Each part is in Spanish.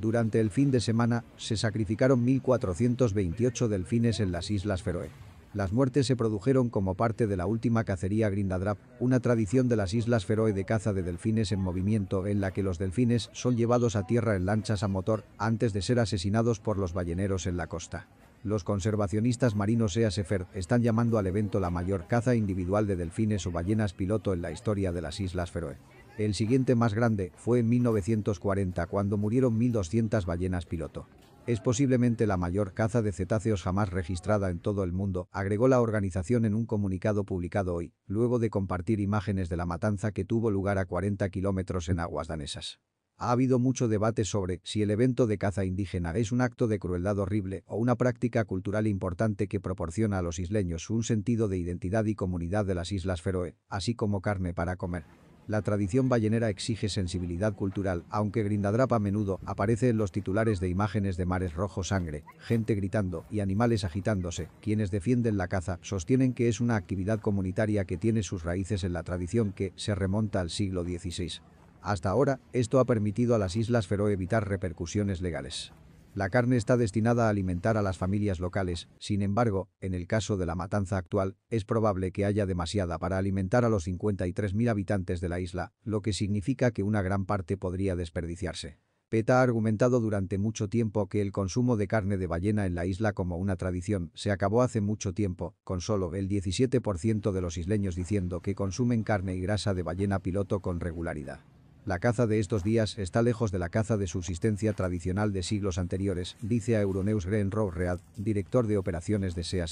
Durante el fin de semana, se sacrificaron 1.428 delfines en las Islas Feroe. Las muertes se produjeron como parte de la última cacería Grindadrap, una tradición de las Islas Feroe de caza de delfines en movimiento en la que los delfines son llevados a tierra en lanchas a motor antes de ser asesinados por los balleneros en la costa. Los conservacionistas marinos EASEFER están llamando al evento la mayor caza individual de delfines o ballenas piloto en la historia de las Islas Feroe. El siguiente más grande fue en 1940 cuando murieron 1.200 ballenas piloto. Es posiblemente la mayor caza de cetáceos jamás registrada en todo el mundo, agregó la organización en un comunicado publicado hoy, luego de compartir imágenes de la matanza que tuvo lugar a 40 kilómetros en aguas danesas. Ha habido mucho debate sobre si el evento de caza indígena es un acto de crueldad horrible o una práctica cultural importante que proporciona a los isleños un sentido de identidad y comunidad de las Islas Feroe, así como carne para comer. La tradición ballenera exige sensibilidad cultural, aunque Grindadrapa a menudo aparece en los titulares de imágenes de mares rojo sangre, gente gritando y animales agitándose. Quienes defienden la caza sostienen que es una actividad comunitaria que tiene sus raíces en la tradición que se remonta al siglo XVI. Hasta ahora, esto ha permitido a las Islas Feroe evitar repercusiones legales. La carne está destinada a alimentar a las familias locales, sin embargo, en el caso de la matanza actual, es probable que haya demasiada para alimentar a los 53.000 habitantes de la isla, lo que significa que una gran parte podría desperdiciarse. PETA ha argumentado durante mucho tiempo que el consumo de carne de ballena en la isla como una tradición se acabó hace mucho tiempo, con solo el 17% de los isleños diciendo que consumen carne y grasa de ballena piloto con regularidad. La caza de estos días está lejos de la caza de subsistencia tradicional de siglos anteriores, dice a Euronews Renro Read, director de operaciones de SEA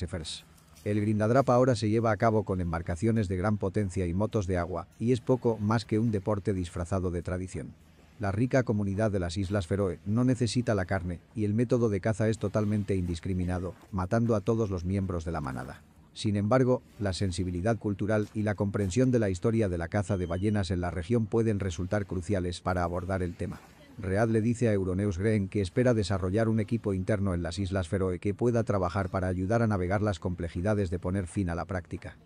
El grindadrap ahora se lleva a cabo con embarcaciones de gran potencia y motos de agua, y es poco más que un deporte disfrazado de tradición. La rica comunidad de las Islas Feroe no necesita la carne, y el método de caza es totalmente indiscriminado, matando a todos los miembros de la manada. Sin embargo, la sensibilidad cultural y la comprensión de la historia de la caza de ballenas en la región pueden resultar cruciales para abordar el tema. Read le dice a Euronews Green que espera desarrollar un equipo interno en las Islas Feroe que pueda trabajar para ayudar a navegar las complejidades de poner fin a la práctica.